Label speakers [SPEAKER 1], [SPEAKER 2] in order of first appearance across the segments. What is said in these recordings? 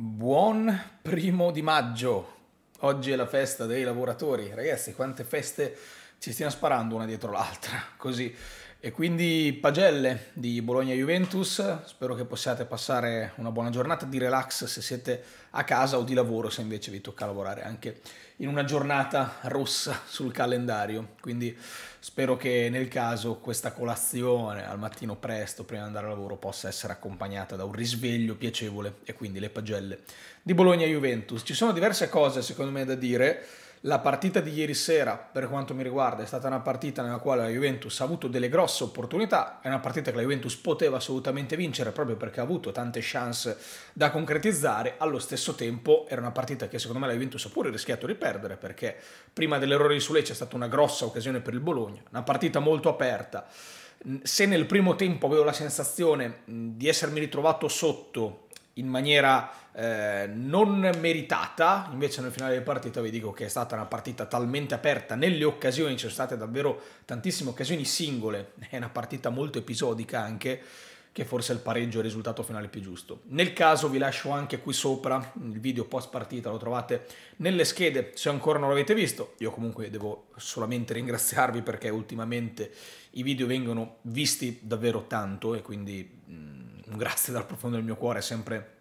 [SPEAKER 1] Buon primo di maggio! Oggi è la festa dei lavoratori. Ragazzi, quante feste ci stiamo sparando una dietro l'altra, così e quindi pagelle di Bologna-Juventus, spero che possiate passare una buona giornata di relax se siete a casa o di lavoro, se invece vi tocca lavorare anche in una giornata rossa sul calendario. Quindi spero che nel caso questa colazione al mattino presto, prima di andare a lavoro, possa essere accompagnata da un risveglio piacevole e quindi le pagelle di Bologna-Juventus. Ci sono diverse cose secondo me da dire la partita di ieri sera, per quanto mi riguarda, è stata una partita nella quale la Juventus ha avuto delle grosse opportunità, è una partita che la Juventus poteva assolutamente vincere proprio perché ha avuto tante chance da concretizzare, allo stesso tempo era una partita che secondo me la Juventus ha pure rischiato di perdere perché prima dell'errore di Sule c'è stata una grossa occasione per il Bologna, una partita molto aperta. Se nel primo tempo avevo la sensazione di essermi ritrovato sotto in maniera eh, non meritata, invece nel finale di partita vi dico che è stata una partita talmente aperta nelle occasioni, ci sono state davvero tantissime occasioni singole, è una partita molto episodica anche, che forse il pareggio è il risultato finale più giusto. Nel caso vi lascio anche qui sopra il video post partita, lo trovate nelle schede se ancora non l'avete visto. Io comunque devo solamente ringraziarvi perché ultimamente i video vengono visti davvero tanto e quindi mm, un grazie dal profondo del mio cuore sempre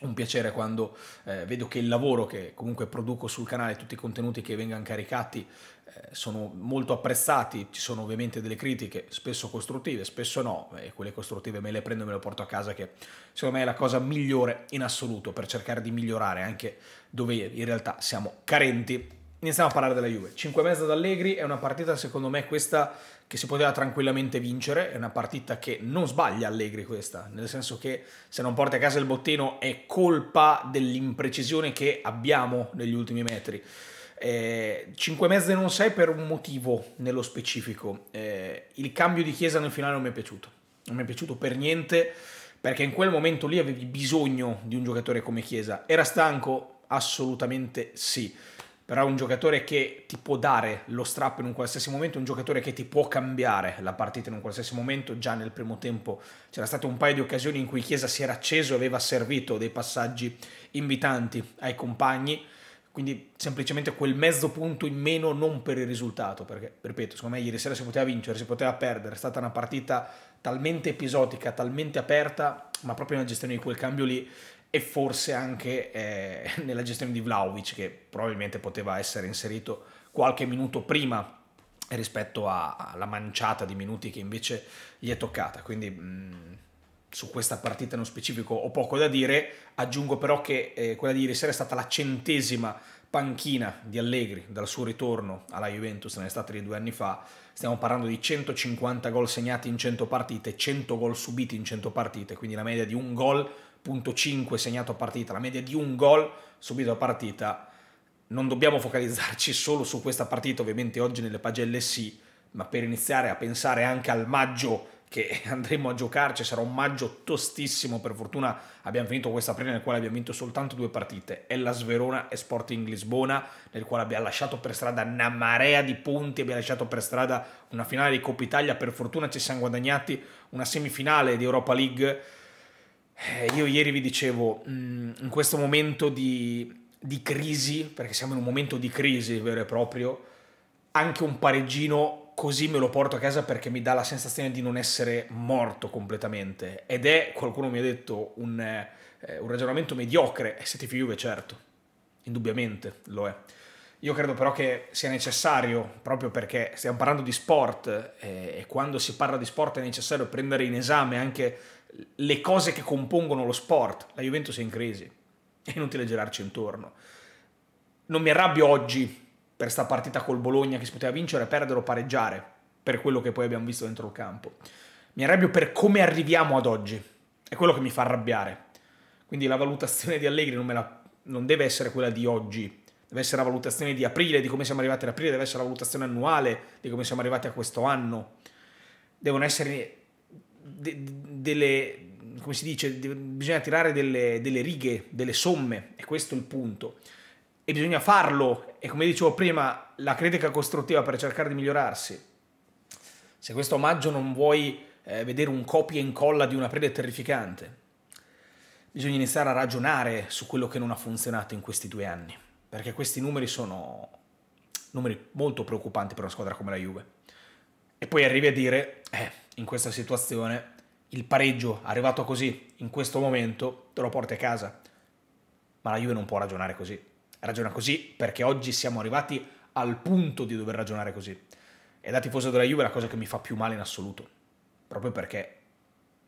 [SPEAKER 1] un piacere quando eh, vedo che il lavoro che comunque produco sul canale, tutti i contenuti che vengono caricati eh, sono molto apprezzati, ci sono ovviamente delle critiche, spesso costruttive, spesso no, e quelle costruttive me le prendo e me le porto a casa che secondo me è la cosa migliore in assoluto per cercare di migliorare anche dove in realtà siamo carenti Iniziamo a parlare della Juve. 5 e mezza da Allegri è una partita, secondo me, questa che si poteva tranquillamente vincere. È una partita che non sbaglia Allegri questa, nel senso che se non porti a casa il bottino è colpa dell'imprecisione che abbiamo negli ultimi metri. Eh, 5 e mezza non sei per un motivo nello specifico. Eh, il cambio di chiesa nel finale non mi è piaciuto. Non mi è piaciuto per niente, perché in quel momento lì avevi bisogno di un giocatore come Chiesa. Era stanco? Assolutamente sì però è un giocatore che ti può dare lo strappo in un qualsiasi momento, un giocatore che ti può cambiare la partita in un qualsiasi momento, già nel primo tempo c'era stato un paio di occasioni in cui Chiesa si era acceso e aveva servito dei passaggi invitanti ai compagni, quindi semplicemente quel mezzo punto in meno non per il risultato, perché ripeto, secondo me ieri sera si poteva vincere, si poteva perdere, è stata una partita talmente episodica, talmente aperta, ma proprio nella gestione di quel cambio lì e forse anche eh, nella gestione di Vlaovic che probabilmente poteva essere inserito qualche minuto prima rispetto alla manciata di minuti che invece gli è toccata. Quindi mh, mm, su questa partita nello specifico ho poco da dire, aggiungo però che eh, quella di ieri sera è stata la centesima panchina di Allegri dal suo ritorno alla Juventus nell'estate di due anni fa, stiamo parlando di 150 gol segnati in 100 partite, 100 gol subiti in 100 partite, quindi la media di un gol 1.5 segnato a partita, la media di un gol subito a partita. Non dobbiamo focalizzarci solo su questa partita, ovviamente oggi nelle pagelle sì, ma per iniziare a pensare anche al maggio che andremo a giocarci, sarà un maggio tostissimo, per fortuna abbiamo finito questa prima nel quale abbiamo vinto soltanto due partite, Hellas Verona e Sporting Lisbona, nel quale abbiamo lasciato per strada una marea di punti, abbiamo lasciato per strada una finale di Coppa Italia, per fortuna ci siamo guadagnati una semifinale di Europa League eh, io ieri vi dicevo, mm, in questo momento di, di, crisi, perché siamo in un momento di crisi vero e proprio, anche un pareggino così me lo porto a casa perché mi dà la sensazione di non essere morto completamente. Ed è, qualcuno mi ha detto, un, eh, un ragionamento mediocre. E se ti Juve, certo, indubbiamente lo è. Io credo però che sia necessario, proprio perché stiamo parlando di sport eh, e quando si parla di sport è necessario prendere in esame anche le cose che compongono lo sport. La Juventus è in crisi, è inutile girarci intorno. Non mi arrabbio oggi per sta partita col Bologna che si poteva vincere, perdere o pareggiare, per quello che poi abbiamo visto dentro il campo. Mi arrabbio per come arriviamo ad oggi, è quello che mi fa arrabbiare. Quindi la valutazione di Allegri non, la, non deve essere quella di oggi, deve essere la valutazione di aprile, di come siamo arrivati ad aprile, deve essere la valutazione annuale di come siamo arrivati a questo anno. Devono essere de delle, come si dice, bisogna tirare delle, delle righe, delle somme, e questo è il punto. E bisogna farlo, e come dicevo prima, la critica costruttiva per cercare di migliorarsi. Se questo omaggio non vuoi eh, vedere un copia e incolla di un aprile terrificante, bisogna iniziare a ragionare su quello che non ha funzionato in questi due anni perché questi numeri sono numeri molto preoccupanti per una squadra come la Juve. E poi arrivi a dire, eh, in questa situazione il pareggio arrivato così, in questo momento, te lo porti a casa. Ma la Juve non può ragionare così. Ragiona così perché oggi siamo arrivati al punto di dover ragionare così. E da tifoso della Juve è la cosa che mi fa più male in assoluto. Proprio perché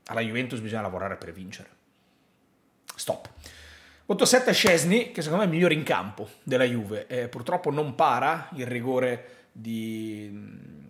[SPEAKER 1] alla Juventus bisogna lavorare per vincere. Stop. 8-7 Scesni, che secondo me è il migliore in campo della Juve, eh, purtroppo non para il rigore di,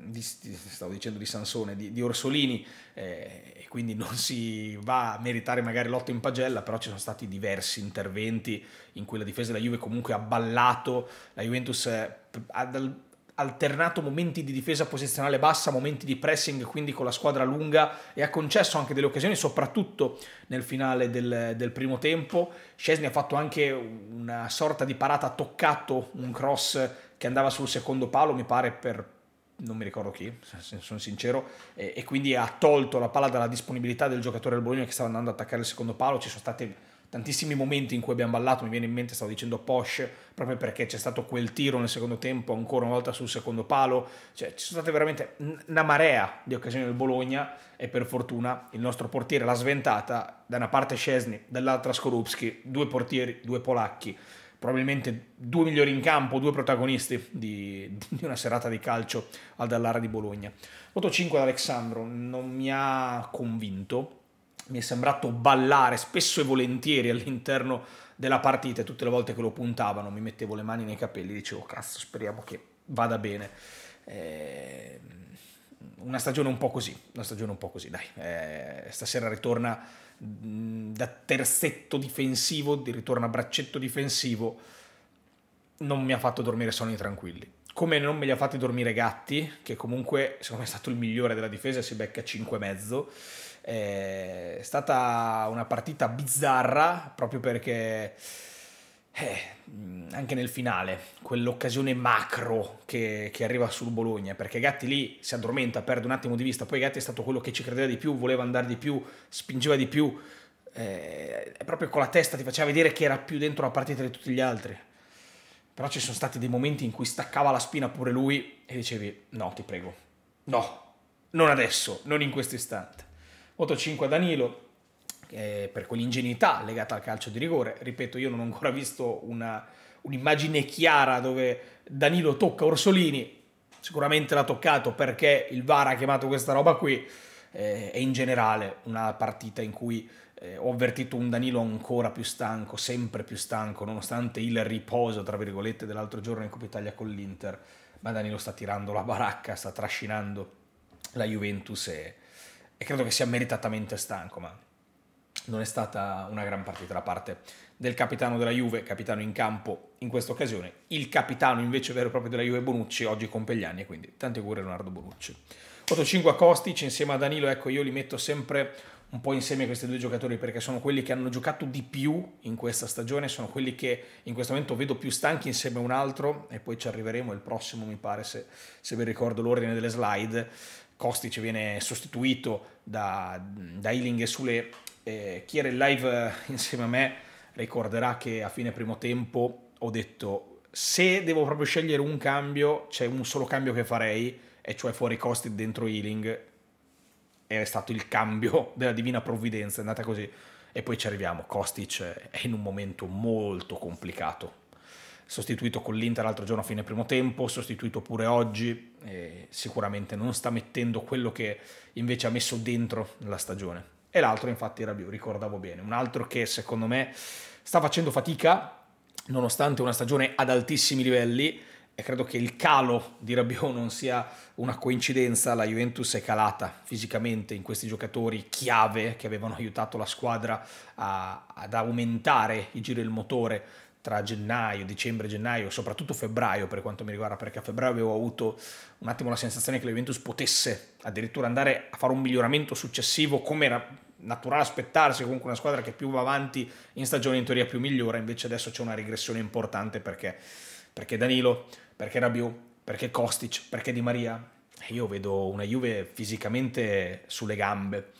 [SPEAKER 1] di, stavo dicendo di Sansone, di, di Orsolini, eh, e quindi non si va a meritare magari l'otto in pagella, però ci sono stati diversi interventi in cui la difesa della Juve comunque ha ballato, la Juventus eh, ha, dal alternato momenti di difesa posizionale bassa, momenti di pressing, quindi con la squadra lunga e ha concesso anche delle occasioni, soprattutto nel finale del, del primo tempo. Scesni ha fatto anche una sorta di parata ha toccato, un cross che andava sul secondo palo, mi pare per non mi ricordo chi, se sono sincero, e, e quindi ha tolto la palla dalla disponibilità del giocatore del Bologna che stava andando ad attaccare il secondo palo, ci sono state tantissimi momenti in cui abbiamo ballato, mi viene in mente, stavo dicendo Porsche, proprio perché c'è stato quel tiro nel secondo tempo, ancora una volta sul secondo palo, cioè ci sono state veramente una marea di occasioni del Bologna e per fortuna il nostro portiere l'ha sventata, da una parte Scesni, dall'altra Skorupski, due portieri, due polacchi, probabilmente due migliori in campo, due protagonisti di, di una serata di calcio al Dallara di Bologna. Voto 5 ad Alessandro, non mi ha convinto, mi è sembrato ballare spesso e volentieri all'interno della partita tutte le volte che lo puntavano mi mettevo le mani nei capelli e dicevo cazzo speriamo che vada bene. Eh, una stagione un po' così, una stagione un po' così, dai. Eh, stasera ritorna mh, da terzetto difensivo, di ritorno a braccetto difensivo, non mi ha fatto dormire sonni tranquilli. Come non me li ha fatti dormire Gatti, che comunque secondo me è stato il migliore della difesa, si becca 5,5 eh, è stata una partita bizzarra proprio perché eh, anche nel finale quell'occasione macro che, che, arriva sul Bologna perché Gatti lì si addormenta, perde un attimo di vista. Poi Gatti è stato quello che ci credeva di più, voleva andare di più, spingeva di più. Eh, proprio con la testa ti faceva vedere che era più dentro la partita di tutti gli altri. Però ci sono stati dei momenti in cui staccava la spina pure lui e dicevi: No, ti prego, no, non adesso, non in questo istante. 8-5 a Danilo, eh, per quell'ingenuità legata al calcio di rigore. Ripeto, io non ho ancora visto una, un'immagine chiara dove Danilo tocca Orsolini, sicuramente l'ha toccato perché il VAR ha chiamato questa roba qui, eh, e in generale una partita in cui eh, ho avvertito un Danilo ancora più stanco, sempre più stanco, nonostante il riposo, tra virgolette, dell'altro giorno in Coppa Italia con l'Inter, ma Danilo sta tirando la baracca, sta trascinando la Juventus e e credo che sia meritatamente stanco, ma non è stata una gran partita da parte del capitano della Juve, capitano in campo in questa occasione, il capitano invece vero e proprio della Juve Bonucci, oggi con Pegliani, quindi tanti auguri a Leonardo Bonucci. 8-5 a Kostic insieme a Danilo, ecco io li metto sempre un po' insieme questi due giocatori perché sono quelli che hanno giocato di più in questa stagione, sono quelli che in questo momento vedo più stanchi insieme a un altro e poi ci arriveremo, il prossimo mi pare se, se ben ricordo l'ordine delle slide, Kostic viene sostituito da, da Ealing sulle... Eh, chi era in live eh, insieme a me ricorderà che a fine primo tempo ho detto se devo proprio scegliere un cambio, c'è un solo cambio che farei, e cioè fuori Kostic dentro Ealing. È stato il cambio della divina provvidenza, è andata così. E poi ci arriviamo, Kostic è in un momento molto complicato, sostituito con l'Inter l'altro giorno a fine primo tempo, sostituito pure oggi, sicuramente non sta mettendo quello che invece ha messo dentro la stagione. E l'altro infatti Rabiu, ricordavo bene, un altro che secondo me sta facendo fatica, nonostante una stagione ad altissimi livelli, e credo che il calo di Rabiot non sia una coincidenza, la Juventus è calata fisicamente in questi giocatori chiave che avevano aiutato la squadra a, ad aumentare i giri del motore tra gennaio, dicembre, gennaio, soprattutto febbraio per quanto mi riguarda, perché a febbraio avevo avuto un attimo la sensazione che la Juventus potesse addirittura andare a fare un miglioramento successivo, come era naturale aspettarsi, comunque una squadra che più va avanti in stagione in teoria più migliora, invece adesso c'è una regressione importante perché, perché Danilo, perché Rabiot, perché Kostic, perché Di Maria, io vedo una Juve fisicamente sulle gambe.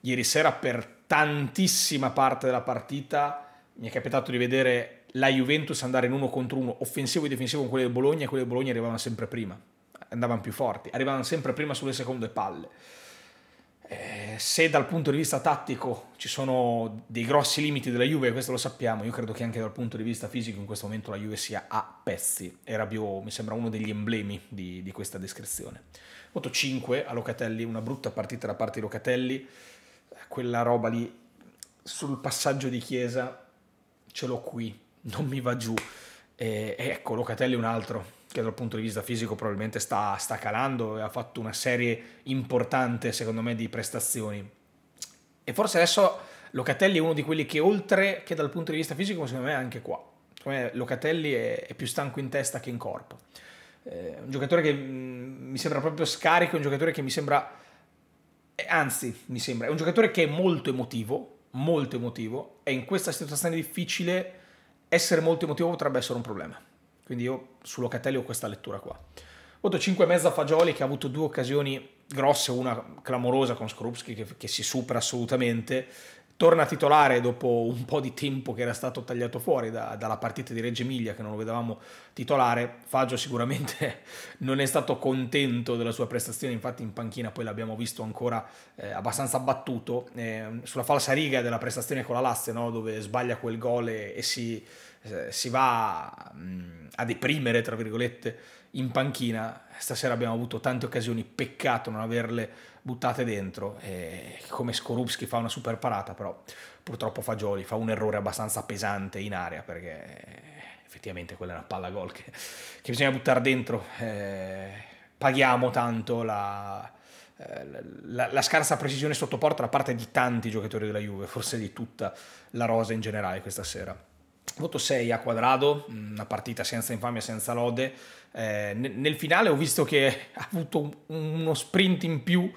[SPEAKER 1] Ieri sera per tantissima parte della partita mi è capitato di vedere la Juventus andare in uno contro uno, offensivo e difensivo con quelle del Bologna, e quelle del Bologna arrivavano sempre prima, andavano più forti, arrivavano sempre prima sulle seconde palle. Eh, se dal punto di vista tattico ci sono dei grossi limiti della Juve, questo lo sappiamo, io credo che anche dal punto di vista fisico in questo momento la Juve sia a pezzi era Rabiot mi sembra uno degli emblemi di, di questa descrizione. Voto 5 a Locatelli, una brutta partita da parte di Locatelli, quella roba lì sul passaggio di Chiesa ce l'ho qui, non mi va giù. E, ecco, Locatelli è un altro che dal punto di vista fisico probabilmente sta, sta calando e ha fatto una serie importante secondo me di prestazioni. E forse adesso Locatelli è uno di quelli che oltre che dal punto di vista fisico secondo me è anche qua. Secondo me Locatelli è, è più stanco in testa che in corpo. Eh, un giocatore che mm, mi sembra proprio scarico, un giocatore che mi sembra... Eh, anzi, mi sembra, è un giocatore che è molto emotivo, molto emotivo, e in questa situazione difficile essere molto emotivo potrebbe essere un problema. Quindi io su Locatelli ho questa lettura qua. Voto 5,5 a Fagioli che ha avuto due occasioni grosse, una clamorosa con Skorupski che, che si supera assolutamente torna titolare dopo un po' di tempo che era stato tagliato fuori da, dalla partita di Reggio Emilia, che non lo vedevamo titolare. Faggio sicuramente non è stato contento della sua prestazione, infatti in panchina poi l'abbiamo visto ancora eh, abbastanza battuto, eh, sulla falsa riga della prestazione con la Lazio, no? dove sbaglia quel gol e, e si, eh, si, va mh, mm, a deprimere, tra virgolette, in panchina. Stasera abbiamo avuto tante occasioni, peccato non averle buttate dentro, eh, come Skorupski fa una super parata, però purtroppo Fagioli fa un errore abbastanza pesante in area perché eh, effettivamente quella è una palla gol che, che bisogna buttare dentro. Eh, paghiamo tanto la, eh, la, la, scarsa precisione sotto porta da parte di tanti giocatori della Juve, forse di tutta la rosa in generale questa sera. Voto 6 a quadrado, una partita senza infamia, senza lode eh, nel finale ho visto che ha avuto uno sprint in più,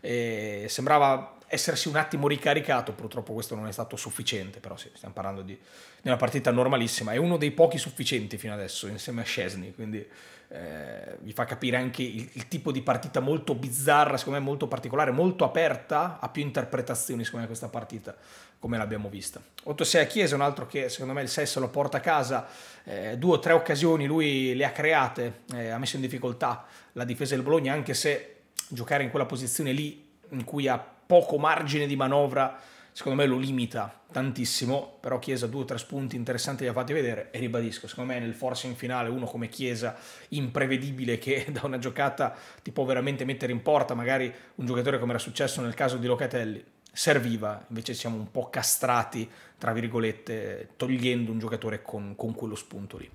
[SPEAKER 1] eh, sembrava essersi un attimo ricaricato, purtroppo questo non è stato sufficiente, però sì, stiamo parlando di, una partita normalissima, è uno dei pochi sufficienti fino adesso insieme a Scesni, quindi eh, vi fa capire anche il, il, tipo di partita molto bizzarra, secondo me molto particolare, molto aperta, a più interpretazioni secondo me questa partita, come l'abbiamo vista. 8-6 a Chiesa, un altro che secondo me il Sesso lo porta a casa, eh, due o tre occasioni lui le ha create, eh, ha messo in difficoltà la difesa del Bologna, anche se giocare in quella posizione lì in cui ha poco margine di manovra, secondo me lo limita tantissimo, però Chiesa due o tre spunti interessanti li ha fatti vedere e ribadisco, secondo me nel forcing finale uno come Chiesa imprevedibile che da una giocata ti può veramente mettere in porta, magari un giocatore come era successo nel caso di Locatelli, serviva, invece siamo un po' castrati, tra virgolette, togliendo un giocatore con, con quello spunto lì.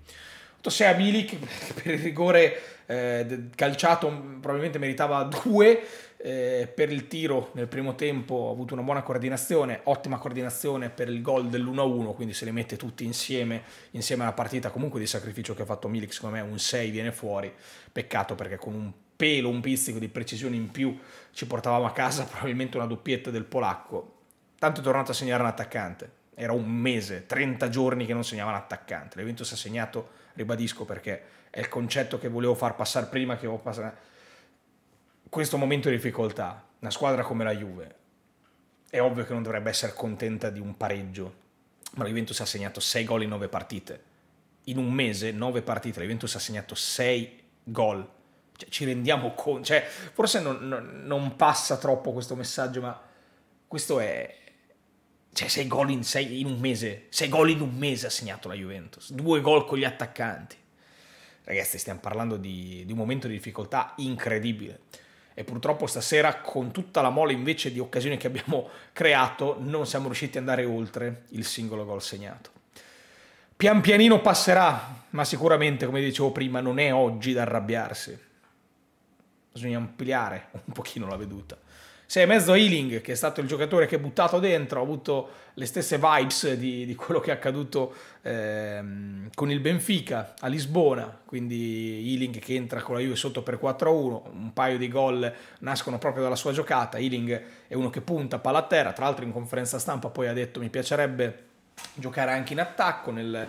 [SPEAKER 1] Tosea Bilic per il rigore eh, calciato mm, probabilmente meritava due eh, per il tiro nel primo tempo ha avuto una buona coordinazione, ottima coordinazione per il gol dell'1-1, quindi se li mette tutti insieme, insieme alla partita comunque di sacrificio che ha fatto Milik, secondo me un 6 viene fuori, peccato perché con un pelo, un pizzico di precisione in più ci portavamo a casa probabilmente una doppietta del polacco, tanto è tornato a segnare un attaccante era un mese, 30 giorni che non segnava l'attaccante. attaccante. L'Eventus ha segnato, ribadisco perché è il concetto che volevo far passare prima che ho passato questo momento di difficoltà. Una squadra come la Juve è ovvio che non dovrebbe essere contenta di un pareggio, ma la Juventus ha segnato 6 gol in 9 partite. In un mese, 9 partite, la Juventus ha segnato 6 gol. Cioè, ci rendiamo conto, cioè, forse non, non, non passa troppo questo messaggio, ma questo è, cioè, sei gol in, sei, in un mese. Sei gol in un mese ha segnato la Juventus. Due gol con gli attaccanti. Ragazzi, stiamo parlando di, di un momento di difficoltà incredibile. E purtroppo stasera, con tutta la mole invece di occasioni che abbiamo creato, non siamo riusciti ad andare oltre il singolo gol segnato. Pian pianino passerà, ma sicuramente, come dicevo prima, non è oggi da arrabbiarsi. Bisogna ampliare un pochino la veduta sei mezzo Ealing, che è stato il giocatore che è buttato dentro, ha avuto le stesse vibes di, di quello che è accaduto ehm, con il Benfica a Lisbona, quindi Ealing che entra con la Juve sotto per 4-1, un paio di gol nascono proprio dalla sua giocata, Ealing è uno che punta palla a terra, tra l'altro in conferenza stampa poi ha detto mi piacerebbe giocare anche in attacco nel,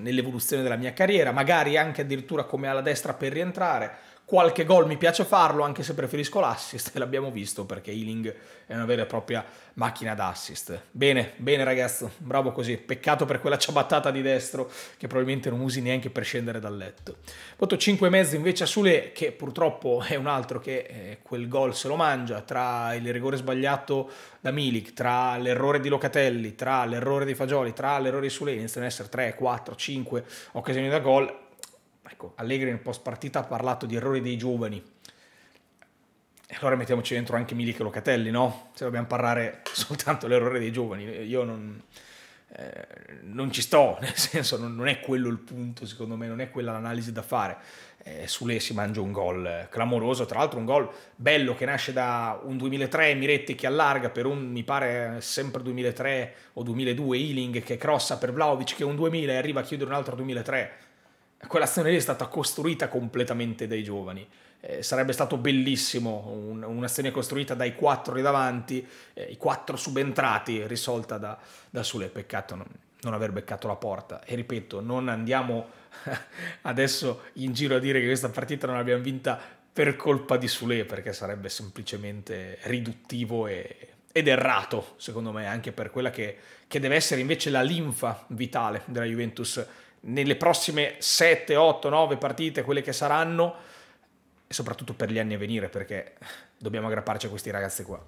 [SPEAKER 1] nell'evoluzione della mia carriera, magari anche addirittura come alla destra per rientrare, Qualche gol mi piace farlo, anche se preferisco l'assist, e l'abbiamo visto perché Ealing è una vera e propria macchina d'assist. Bene, bene ragazzo, bravo così. Peccato per quella ciabattata di destro che probabilmente non usi neanche per scendere dal letto. Voto 5,5 invece a Sule, che purtroppo è un altro che eh, quel gol se lo mangia, tra il rigore sbagliato da Milik, tra l'errore di Locatelli, tra l'errore di Fagioli, tra l'errore di Sule, iniziano ad essere 3, 4, 5 occasioni da gol Ecco, Allegri nel post partita ha parlato di errori dei giovani. E allora mettiamoci dentro anche Milik e Locatelli, no? Se dobbiamo parlare soltanto dell'errore dei giovani, io non, eh, non ci sto, nel senso non, non, è quello il punto, secondo me, non è quella l'analisi da fare. Eh, Sule si mangia un gol eh, clamoroso, tra l'altro un gol bello che nasce da un 2003 Miretti che allarga per un, mi pare, sempre 2003 o 2002 Ealing che crossa per Vlaovic che è un 2000 e arriva a chiudere un altro 2003 quella stagione lì è stata costruita completamente dai giovani. Eh, sarebbe stato bellissimo un, un'azione costruita dai quattro lì davanti, eh, i quattro subentrati, risolta da, da Sule. Peccato non, non, aver beccato la porta. E ripeto, non andiamo adesso in giro a dire che questa partita non l'abbiamo vinta per colpa di Sule, perché sarebbe semplicemente riduttivo e, ed errato, secondo me, anche per quella che, che deve essere invece la linfa vitale della Juventus nelle prossime 7, 8, 9 partite, quelle che saranno, e soprattutto per gli anni a venire, perché dobbiamo aggrapparci a questi ragazzi qua.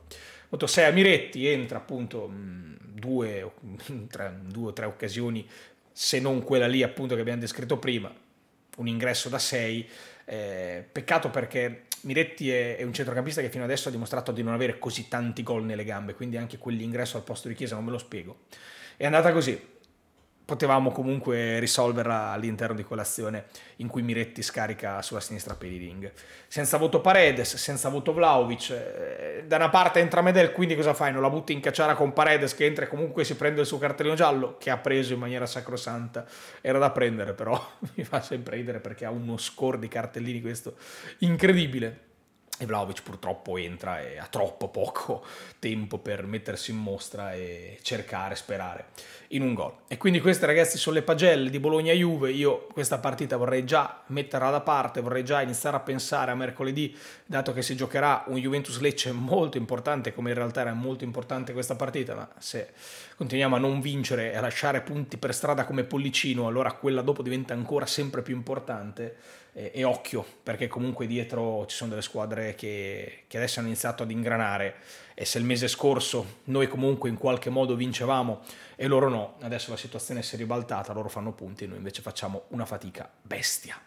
[SPEAKER 1] Molto 6 a Miretti, entra appunto mh, mm, due, tre, due o tre occasioni, se non quella lì appunto che abbiamo descritto prima, un ingresso da 6. Eh, peccato perché Miretti è, è, un centrocampista che fino adesso ha dimostrato di non avere così tanti gol nelle gambe, quindi anche quell'ingresso al posto di Chiesa non me lo spiego. È andata così potevamo comunque risolverla all'interno di quell'azione in cui Miretti scarica sulla sinistra Peliring. Senza voto Paredes, senza voto Vlaovic, eh, da una parte entra Medel, quindi cosa fai? Non la butti in cacciara con Paredes che entra e comunque si prende il suo cartellino giallo, che ha preso in maniera sacrosanta, era da prendere però, mi fa sempre ridere perché ha uno score di cartellini questo incredibile e Vlaovic purtroppo entra e ha troppo poco tempo per mettersi in mostra e cercare, sperare in un gol. E quindi queste ragazzi sono le pagelle di Bologna-Juve, io questa partita vorrei già metterla da parte, vorrei già iniziare a pensare a mercoledì, dato che si giocherà un Juventus-Lecce molto importante, come in realtà era molto importante questa partita, ma se continuiamo a non vincere e a lasciare punti per strada come Pollicino, allora quella dopo diventa ancora sempre più importante e, e, occhio, perché comunque dietro ci sono delle squadre che, che adesso hanno iniziato ad ingranare e se il mese scorso noi comunque in qualche modo vincevamo e loro no, adesso la situazione si è ribaltata, loro fanno punti e noi invece facciamo una fatica bestia.